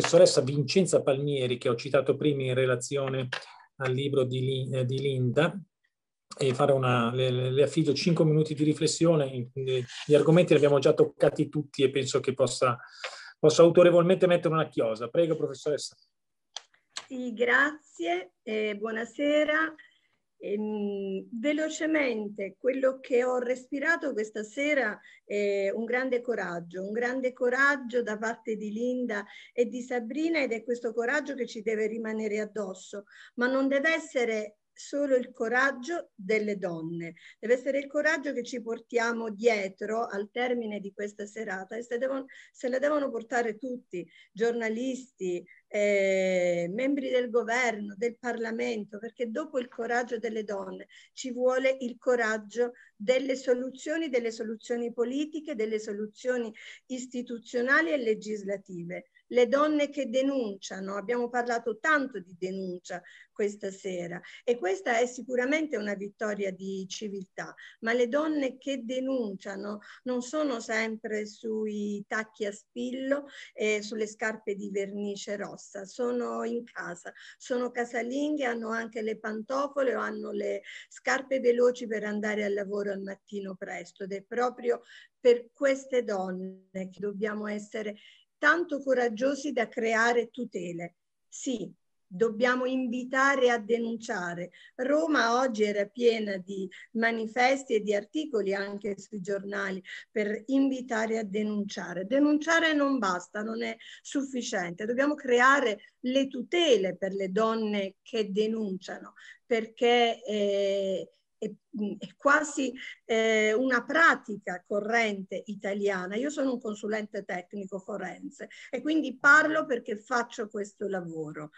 professoressa Vincenza Palmieri, che ho citato prima in relazione al libro di, eh, di Linda, e fare una, le, le, affido 5 minuti di riflessione. Eh, gli argomenti li abbiamo già toccati tutti e penso che possa, possa autorevolmente mettere una chiosa. Prego, professoressa. Sì, grazie. Eh, buonasera. Ehm, velocemente, quello che ho respirato questa sera è un grande coraggio, un grande coraggio da parte di Linda e di Sabrina ed è questo coraggio che ci deve rimanere addosso, ma non deve essere solo il coraggio delle donne. Deve essere il coraggio che ci portiamo dietro al termine di questa serata e se, devono, se le devono portare tutti, giornalisti, eh, membri del governo, del Parlamento, perché dopo il coraggio delle donne ci vuole il coraggio delle soluzioni, delle soluzioni politiche, delle soluzioni istituzionali e legislative le donne che denunciano, abbiamo parlato tanto di denuncia questa sera e questa è sicuramente una vittoria di civiltà, ma le donne che denunciano non sono sempre sui tacchi a spillo e sulle scarpe di vernice rossa, sono in casa, sono casalinghe, hanno anche le pantofole o hanno le scarpe veloci per andare al lavoro al mattino presto ed è proprio per queste donne che dobbiamo essere tanto coraggiosi da creare tutele. Sì, dobbiamo invitare a denunciare. Roma oggi era piena di manifesti e di articoli anche sui giornali per invitare a denunciare. Denunciare non basta, non è sufficiente. Dobbiamo creare le tutele per le donne che denunciano perché eh, è, mm, è quasi eh, una pratica corrente italiana. Io sono un consulente tecnico forense e quindi parlo perché faccio questo lavoro.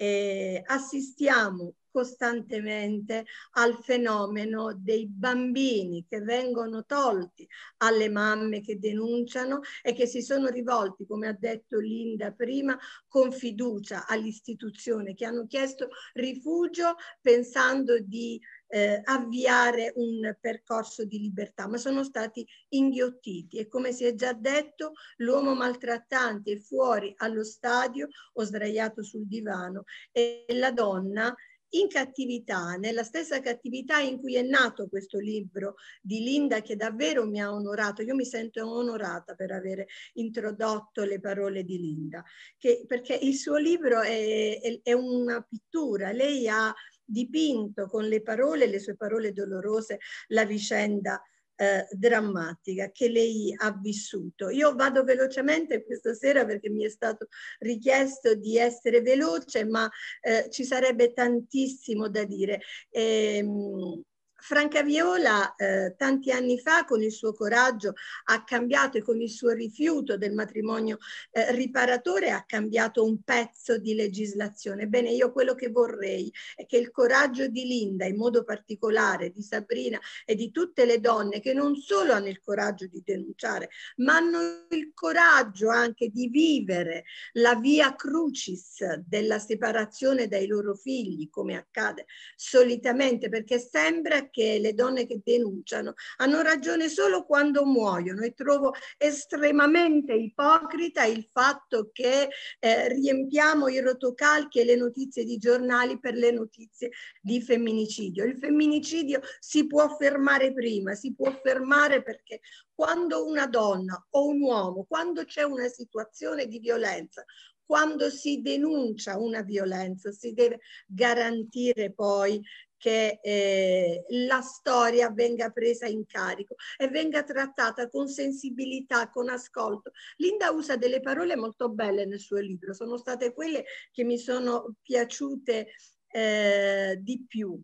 Eh, assistiamo costantemente al fenomeno dei bambini che vengono tolti alle mamme che denunciano e che si sono rivolti, come ha detto Linda prima, con fiducia all'istituzione, che hanno chiesto rifugio pensando di eh, avviare un percorso di libertà, ma sono stati inghiottiti e come si è già detto l'uomo maltrattante è fuori allo stadio o sdraiato sul divano e la donna in cattività, nella stessa cattività in cui è nato questo libro di Linda che davvero mi ha onorato, io mi sento onorata per aver introdotto le parole di Linda, che, perché il suo libro è, è, è una pittura, lei ha dipinto con le parole, le sue parole dolorose, la vicenda eh, drammatica che lei ha vissuto. Io vado velocemente questa sera perché mi è stato richiesto di essere veloce, ma eh, ci sarebbe tantissimo da dire. Ehm, Franca Viola eh, tanti anni fa con il suo coraggio ha cambiato e con il suo rifiuto del matrimonio eh, riparatore ha cambiato un pezzo di legislazione. Bene, io quello che vorrei è che il coraggio di Linda, in modo particolare di Sabrina e di tutte le donne che non solo hanno il coraggio di denunciare, ma hanno il coraggio anche di vivere la via crucis della separazione dai loro figli, come accade solitamente, perché sembra perché le donne che denunciano hanno ragione solo quando muoiono e trovo estremamente ipocrita il fatto che eh, riempiamo i rotocalchi e le notizie di giornali per le notizie di femminicidio. Il femminicidio si può fermare prima, si può fermare perché quando una donna o un uomo, quando c'è una situazione di violenza, quando si denuncia una violenza si deve garantire poi che eh, la storia venga presa in carico e venga trattata con sensibilità, con ascolto. Linda usa delle parole molto belle nel suo libro, sono state quelle che mi sono piaciute eh, di più.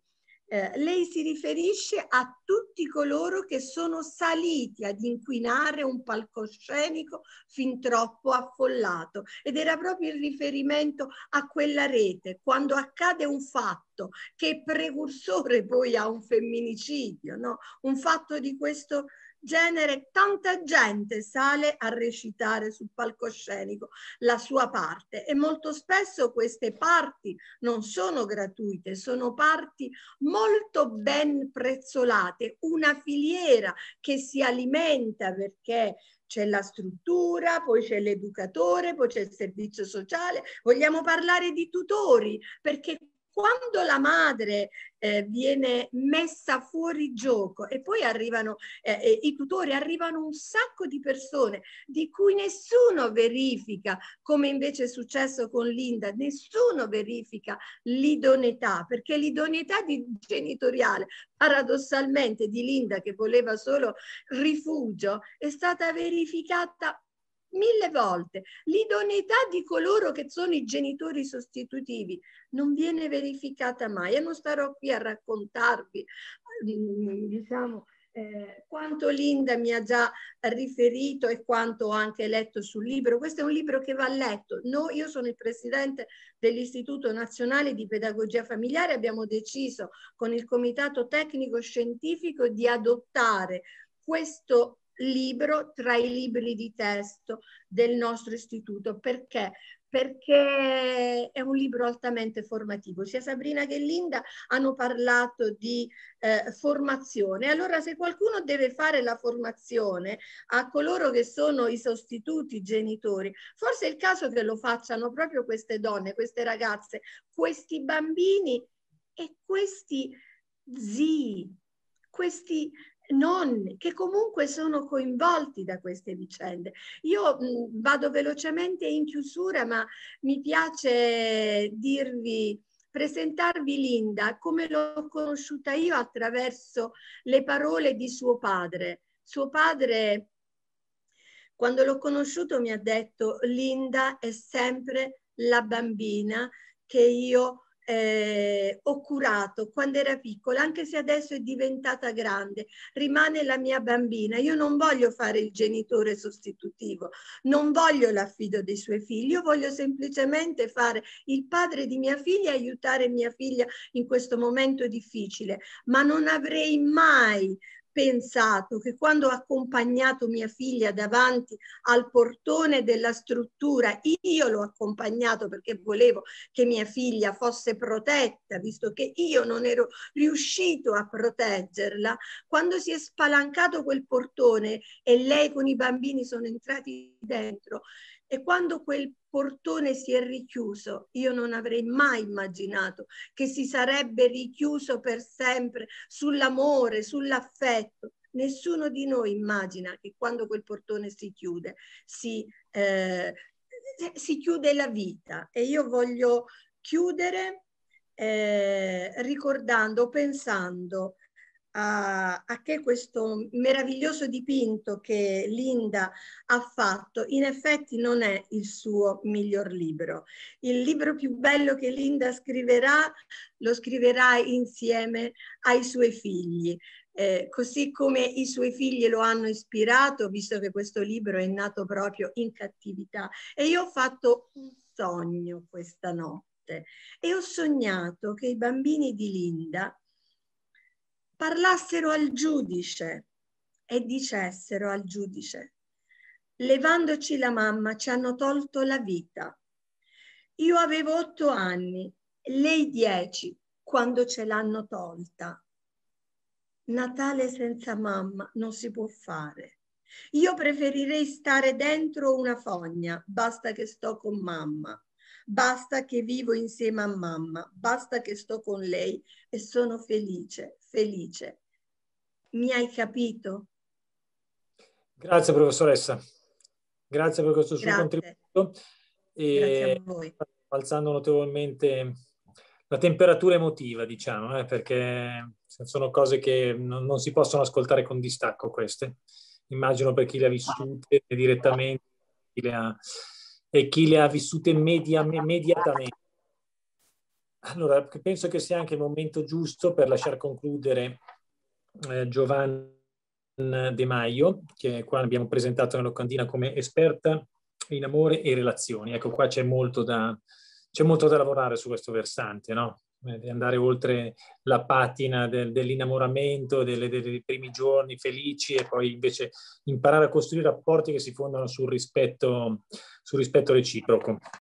Eh, lei si riferisce a tutti coloro che sono saliti ad inquinare un palcoscenico fin troppo affollato ed era proprio il riferimento a quella rete. Quando accade un fatto, fatto che è precursore poi a un femminicidio, no? un fatto di questo genere tanta gente sale a recitare sul palcoscenico la sua parte e molto spesso queste parti non sono gratuite, sono parti molto ben prezzolate, una filiera che si alimenta perché c'è la struttura, poi c'è l'educatore, poi c'è il servizio sociale, vogliamo parlare di tutori perché quando la madre eh, viene messa fuori gioco e poi arrivano eh, i tutori, arrivano un sacco di persone di cui nessuno verifica, come invece è successo con Linda, nessuno verifica l'idoneità, perché l'idoneità di, genitoriale, paradossalmente di Linda che voleva solo rifugio, è stata verificata mille volte, l'idoneità di coloro che sono i genitori sostitutivi non viene verificata mai. E non starò qui a raccontarvi, mm, diciamo, eh, quanto Linda mi ha già riferito e quanto ho anche letto sul libro. Questo è un libro che va letto. No, io sono il presidente dell'Istituto Nazionale di Pedagogia Familiare. Abbiamo deciso con il Comitato Tecnico Scientifico di adottare questo libro tra i libri di testo del nostro istituto. Perché? perché è un libro altamente formativo. Sia Sabrina che Linda hanno parlato di eh, formazione. Allora se qualcuno deve fare la formazione a coloro che sono i sostituti genitori, forse è il caso che lo facciano proprio queste donne, queste ragazze, questi bambini e questi zii, questi nonni che comunque sono coinvolti da queste vicende. Io mh, vado velocemente in chiusura, ma mi piace dirvi presentarvi Linda come l'ho conosciuta io attraverso le parole di suo padre. Suo padre, quando l'ho conosciuto, mi ha detto Linda è sempre la bambina che io eh, ho curato quando era piccola, anche se adesso è diventata grande, rimane la mia bambina. Io non voglio fare il genitore sostitutivo, non voglio l'affido dei suoi figli, io voglio semplicemente fare il padre di mia figlia e aiutare mia figlia in questo momento difficile, ma non avrei mai pensato che quando ho accompagnato mia figlia davanti al portone della struttura, io l'ho accompagnato perché volevo che mia figlia fosse protetta, visto che io non ero riuscito a proteggerla, quando si è spalancato quel portone e lei con i bambini sono entrati dentro e quando quel portone si è richiuso. Io non avrei mai immaginato che si sarebbe richiuso per sempre sull'amore, sull'affetto. Nessuno di noi immagina che quando quel portone si chiude si, eh, si chiude la vita. E io voglio chiudere eh, ricordando, pensando a, a, che questo meraviglioso dipinto che Linda ha fatto in effetti non è il suo miglior libro. Il libro più bello che Linda scriverà lo scriverà insieme ai suoi figli. Eh, così come i suoi figli lo hanno ispirato, visto che questo libro è nato proprio in cattività. E io ho fatto un sogno questa notte e ho sognato che i bambini di Linda parlassero al giudice e dicessero al giudice, levandoci la mamma ci hanno tolto la vita. Io avevo otto anni, lei dieci, quando ce l'hanno tolta. Natale senza mamma non si può fare. Io preferirei stare dentro una fogna, basta che sto con mamma basta che vivo insieme a mamma, basta che sto con lei e sono felice, felice. Mi hai capito? Grazie professoressa, grazie per questo suo contributo. E grazie a voi. Alzando notevolmente la temperatura emotiva, diciamo, eh, perché sono cose che non, non, si possono ascoltare con distacco queste. Immagino per chi le ha vissute direttamente, chi le ha e chi le ha vissute media, immediatamente. Allora, penso che sia anche il momento giusto per lasciar concludere eh, Giovanna eh, De Maio, che qua abbiamo presentato nella locandina come esperta in amore e relazioni. Ecco, qua c'è molto da, c'è molto da lavorare su questo versante, no? Eh, di andare oltre la patina del, dell'innamoramento, delle, dei primi giorni felici e poi invece imparare a costruire rapporti che si fondano sul rispetto, sul rispetto reciproco.